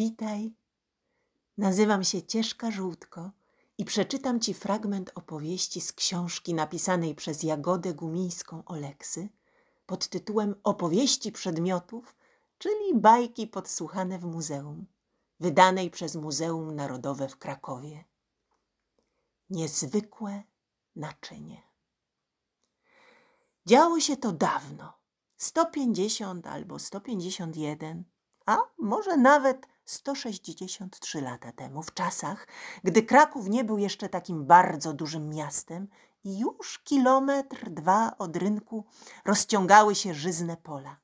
Witaj. Nazywam się Cieszka Żółtko i przeczytam Ci fragment opowieści z książki napisanej przez Jagodę Gumińską Oleksy pod tytułem Opowieści przedmiotów, czyli bajki podsłuchane w muzeum, wydanej przez Muzeum Narodowe w Krakowie. Niezwykłe naczynie. Działo się to dawno, 150 albo 151, a może nawet 163 lata temu, w czasach, gdy Kraków nie był jeszcze takim bardzo dużym miastem i już kilometr, dwa od rynku rozciągały się żyzne pola.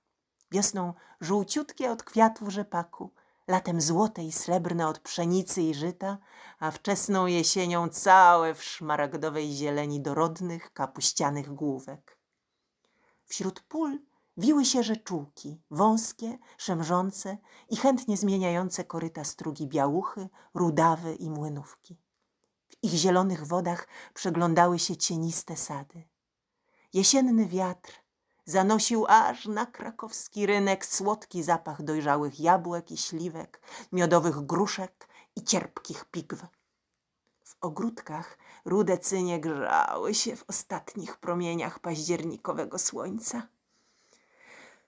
Wiosną żółciutkie od kwiatów rzepaku, latem złote i srebrne od pszenicy i żyta, a wczesną jesienią całe w szmaragdowej zieleni dorodnych, kapuścianych główek. Wśród pól Wiły się rzeczułki, wąskie, szemrzące i chętnie zmieniające koryta strugi białuchy, rudawy i młynówki. W ich zielonych wodach przeglądały się cieniste sady. Jesienny wiatr zanosił aż na krakowski rynek słodki zapach dojrzałych jabłek i śliwek, miodowych gruszek i cierpkich pigw. W ogródkach rude cynie grzały się w ostatnich promieniach październikowego słońca.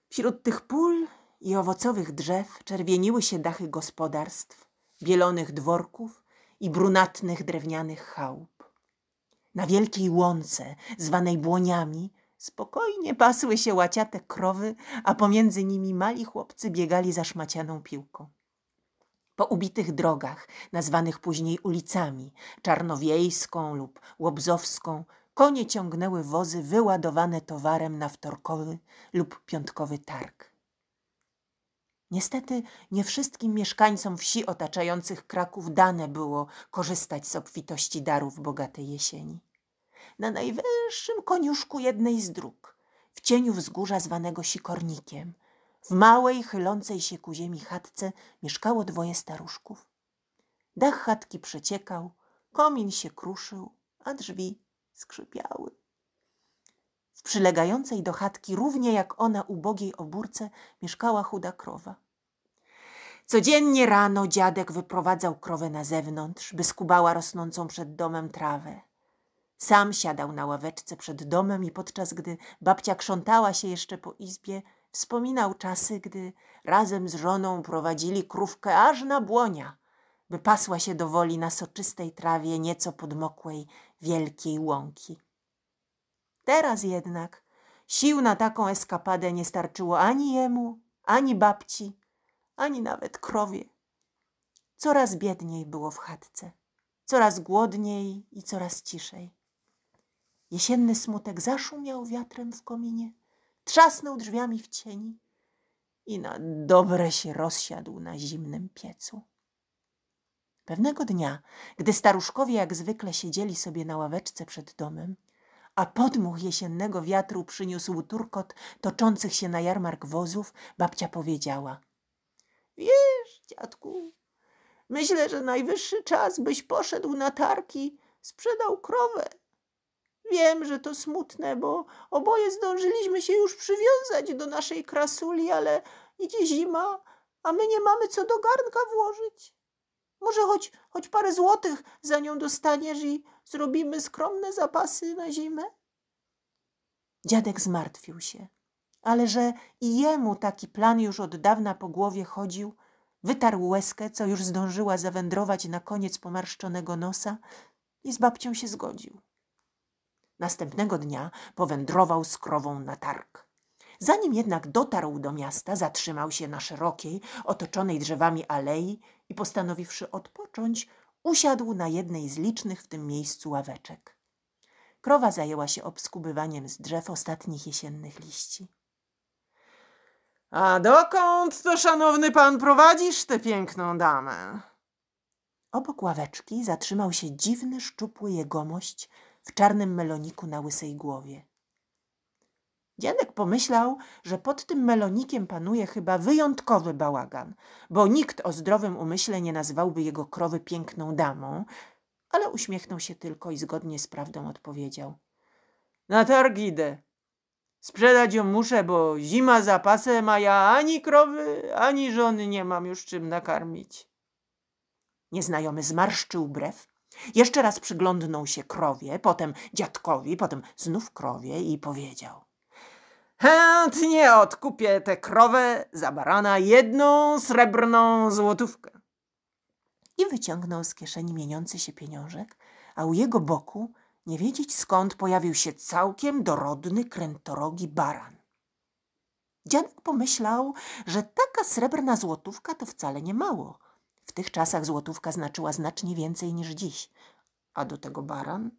Wśród tych pól i owocowych drzew czerwieniły się dachy gospodarstw, bielonych dworków i brunatnych drewnianych chałup. Na wielkiej łące, zwanej błoniami, spokojnie pasły się łaciate krowy, a pomiędzy nimi mali chłopcy biegali za szmacianą piłką. Po ubitych drogach, nazwanych później ulicami, czarnowiejską lub łobzowską, Konie ciągnęły wozy wyładowane towarem na wtorkowy lub piątkowy targ. Niestety nie wszystkim mieszkańcom wsi otaczających Kraków dane było korzystać z obfitości darów bogatej jesieni. Na najwyższym koniuszku jednej z dróg, w cieniu wzgórza zwanego Sikornikiem, w małej, chylącej się ku ziemi chatce mieszkało dwoje staruszków. Dach chatki przeciekał, komin się kruszył, a drzwi skrzypiały. W przylegającej do chatki, równie jak ona ubogiej obórce, mieszkała chuda krowa. Codziennie rano dziadek wyprowadzał krowę na zewnątrz, by skubała rosnącą przed domem trawę. Sam siadał na ławeczce przed domem i podczas gdy babcia krzątała się jeszcze po izbie, wspominał czasy, gdy razem z żoną prowadzili krówkę aż na błonia, by pasła się do woli na soczystej trawie nieco podmokłej wielkiej łąki. Teraz jednak sił na taką eskapadę nie starczyło ani jemu, ani babci, ani nawet krowie. Coraz biedniej było w chatce, coraz głodniej i coraz ciszej. Jesienny smutek zaszumiał wiatrem w kominie, trzasnął drzwiami w cieni i na dobre się rozsiadł na zimnym piecu. Pewnego dnia, gdy staruszkowie jak zwykle siedzieli sobie na ławeczce przed domem, a podmuch jesiennego wiatru przyniósł turkot toczących się na jarmark wozów, babcia powiedziała: Wiesz, dziadku, myślę, że najwyższy czas, byś poszedł na tarki, sprzedał krowę. Wiem, że to smutne, bo oboje zdążyliśmy się już przywiązać do naszej krasuli, ale idzie zima, a my nie mamy co do garnka włożyć. Może choć, choć parę złotych za nią dostaniesz i zrobimy skromne zapasy na zimę? Dziadek zmartwił się, ale że i jemu taki plan już od dawna po głowie chodził, wytarł łezkę, co już zdążyła zawędrować na koniec pomarszczonego nosa i z babcią się zgodził. Następnego dnia powędrował z krową na targ. Zanim jednak dotarł do miasta, zatrzymał się na szerokiej, otoczonej drzewami alei i postanowiwszy odpocząć, usiadł na jednej z licznych w tym miejscu ławeczek. Krowa zajęła się obskubywaniem z drzew ostatnich jesiennych liści. A dokąd to, szanowny pan, prowadzisz tę piękną damę? Obok ławeczki zatrzymał się dziwny, szczupły jegomość w czarnym meloniku na łysej głowie. Dziadek pomyślał, że pod tym melonikiem panuje chyba wyjątkowy bałagan, bo nikt o zdrowym umyśle nie nazwałby jego krowy piękną damą, ale uśmiechnął się tylko i zgodnie z prawdą odpowiedział. Na targ idę. Sprzedać ją muszę, bo zima za pasem, a ja ani krowy, ani żony nie mam już czym nakarmić. Nieznajomy zmarszczył brew, jeszcze raz przyglądnął się krowie, potem dziadkowi, potem znów krowie i powiedział. Chętnie odkupię tę krowę za barana jedną srebrną złotówkę. I wyciągnął z kieszeni mieniący się pieniążek, a u jego boku, nie wiedzieć skąd, pojawił się całkiem dorodny, krętorogi baran. Dziadek pomyślał, że taka srebrna złotówka to wcale nie mało. W tych czasach złotówka znaczyła znacznie więcej niż dziś. A do tego baran?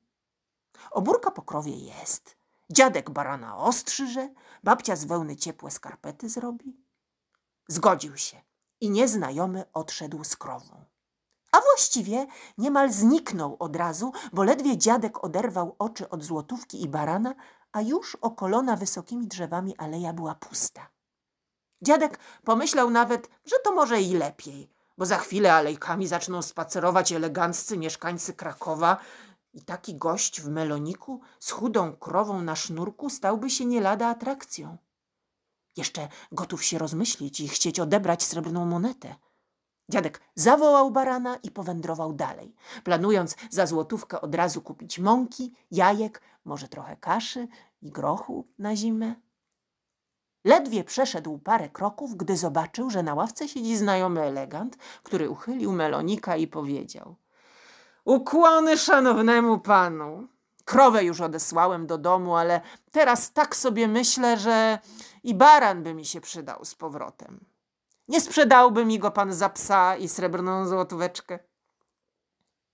Oburka po krowie jest – Dziadek barana ostrzyże, babcia z wełny ciepłe skarpety zrobi. Zgodził się i nieznajomy odszedł z krową. A właściwie niemal zniknął od razu, bo ledwie dziadek oderwał oczy od złotówki i barana, a już okolona wysokimi drzewami aleja była pusta. Dziadek pomyślał nawet, że to może i lepiej, bo za chwilę alejkami zaczną spacerować eleganccy mieszkańcy Krakowa i taki gość w meloniku z chudą krową na sznurku stałby się nie lada atrakcją. Jeszcze gotów się rozmyślić i chcieć odebrać srebrną monetę. Dziadek zawołał barana i powędrował dalej, planując za złotówkę od razu kupić mąki, jajek, może trochę kaszy i grochu na zimę. Ledwie przeszedł parę kroków, gdy zobaczył, że na ławce siedzi znajomy elegant, który uchylił melonika i powiedział – Ukłony szanownemu panu. Krowę już odesłałem do domu, ale teraz tak sobie myślę, że i baran by mi się przydał z powrotem. Nie sprzedałby mi go pan za psa i srebrną złotóweczkę.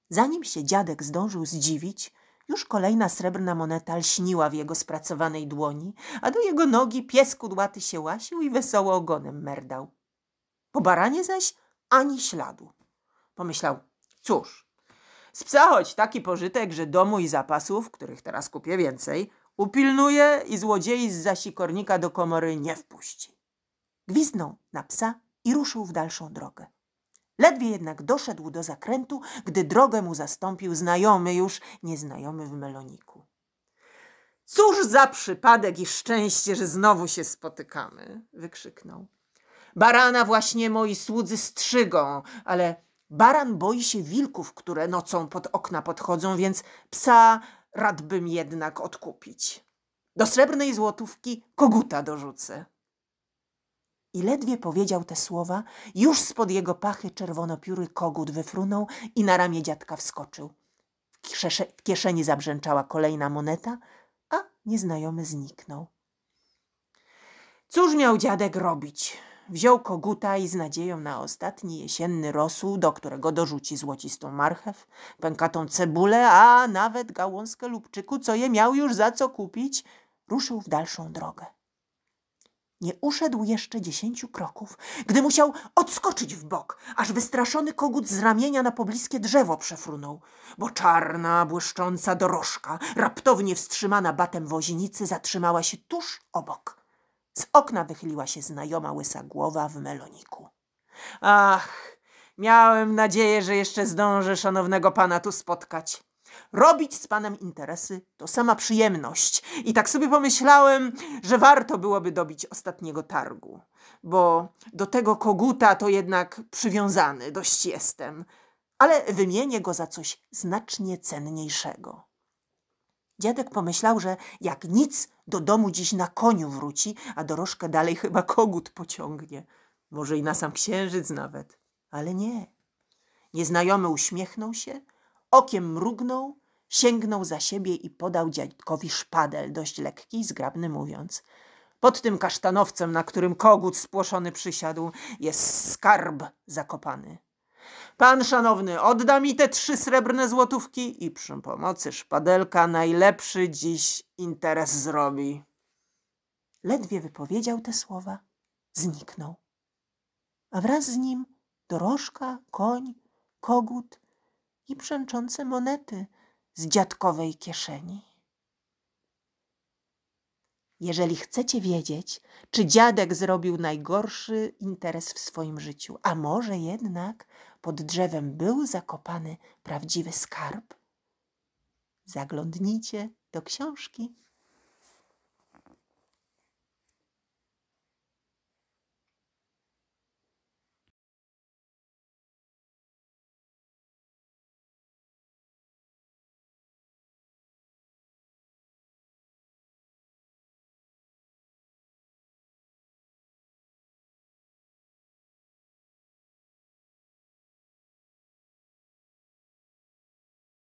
Zanim się dziadek zdążył zdziwić, już kolejna srebrna moneta lśniła w jego spracowanej dłoni, a do jego nogi pies kudłaty się łasił i wesoło ogonem merdał. Po baranie zaś ani śladu. Pomyślał, cóż, z psa choć taki pożytek, że domu i zapasów, których teraz kupię więcej, upilnuje i złodziei z zasikornika do komory nie wpuści. Gwiznął na psa i ruszył w dalszą drogę. Ledwie jednak doszedł do zakrętu, gdy drogę mu zastąpił znajomy już, nieznajomy w meloniku. Cóż za przypadek i szczęście, że znowu się spotykamy! wykrzyknął. Barana właśnie moi słudzy strzygą, ale Baran boi się wilków, które nocą pod okna podchodzą, więc psa radbym jednak odkupić. Do srebrnej złotówki koguta dorzucę. I ledwie powiedział te słowa, już spod jego pachy czerwonopióry kogut wyfrunął i na ramię dziadka wskoczył. W kieszeni zabrzęczała kolejna moneta, a nieznajomy zniknął. Cóż miał dziadek robić? Wziął koguta i z nadzieją na ostatni jesienny rosół, do którego dorzuci złocistą marchew, pękatą cebulę, a nawet gałązkę lubczyku, co je miał już za co kupić, ruszył w dalszą drogę. Nie uszedł jeszcze dziesięciu kroków, gdy musiał odskoczyć w bok, aż wystraszony kogut z ramienia na pobliskie drzewo przefrunął, bo czarna, błyszcząca dorożka, raptownie wstrzymana batem woźnicy, zatrzymała się tuż obok. Z okna wychyliła się znajoma łysa głowa w meloniku. Ach, miałem nadzieję, że jeszcze zdążę szanownego pana tu spotkać. Robić z panem interesy to sama przyjemność. I tak sobie pomyślałem, że warto byłoby dobić ostatniego targu, bo do tego koguta to jednak przywiązany dość jestem, ale wymienię go za coś znacznie cenniejszego. Dziadek pomyślał, że jak nic, do domu dziś na koniu wróci, a dorożkę dalej chyba kogut pociągnie. Może i na sam księżyc nawet. Ale nie. Nieznajomy uśmiechnął się, okiem mrugnął, sięgnął za siebie i podał dziadkowi szpadel, dość lekki i zgrabny mówiąc. Pod tym kasztanowcem, na którym kogut spłoszony przysiadł, jest skarb zakopany. Pan szanowny odda mi te trzy srebrne złotówki i przy pomocy szpadelka najlepszy dziś interes zrobi. Ledwie wypowiedział te słowa, zniknął. A wraz z nim dorożka, koń, kogut i brzęczące monety z dziadkowej kieszeni. Jeżeli chcecie wiedzieć, czy dziadek zrobił najgorszy interes w swoim życiu, a może jednak pod drzewem był zakopany prawdziwy skarb? Zaglądnijcie do książki.